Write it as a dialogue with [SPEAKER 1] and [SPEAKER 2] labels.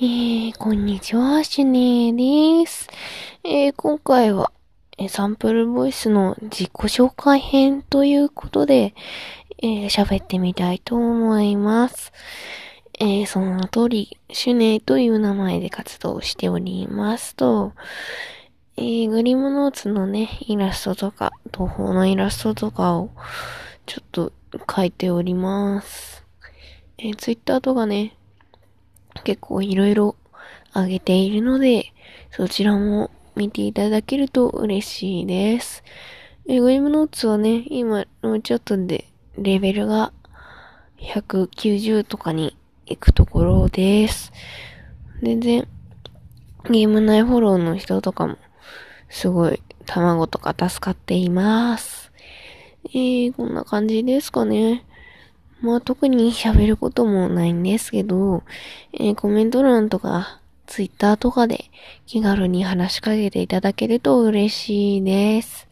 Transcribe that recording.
[SPEAKER 1] えー、こんにちは、シネです。えー、今回は、えサンプルボイスの自己紹介編ということで、えー、喋ってみたいと思います。えー、その通り、シュネという名前で活動しておりますと、えー、グリムノーツのね、イラストとか、東方のイラストとかを、ちょっと書いております。えー、ツイッターとかね、結構いろいろあげているので、そちらも見ていただけると嬉しいです。エウェノーツはね、今、もうちょっとで、レベルが190とかに行くところです。全然、ゲーム内フォローの人とかも、すごい、卵とか助かっています。えー、こんな感じですかね。まあ特に喋ることもないんですけど、えー、コメント欄とか、ツイッターとかで気軽に話しかけていただけると嬉しいです。